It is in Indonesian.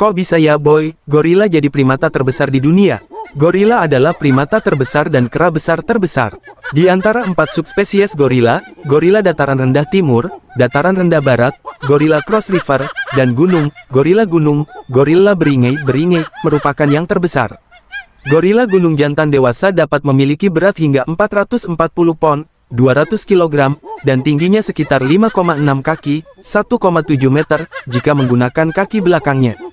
Kok bisa ya boy, gorila jadi primata terbesar di dunia? Gorila adalah primata terbesar dan kera besar terbesar. Di antara empat subspesies gorila, gorila dataran rendah timur, dataran rendah barat, gorila cross river, dan gunung, gorila gunung, gorila beringai-beringai, merupakan yang terbesar. Gorila gunung jantan dewasa dapat memiliki berat hingga 440 pon, 200 kg, dan tingginya sekitar 5,6 kaki, 1,7 meter, jika menggunakan kaki belakangnya.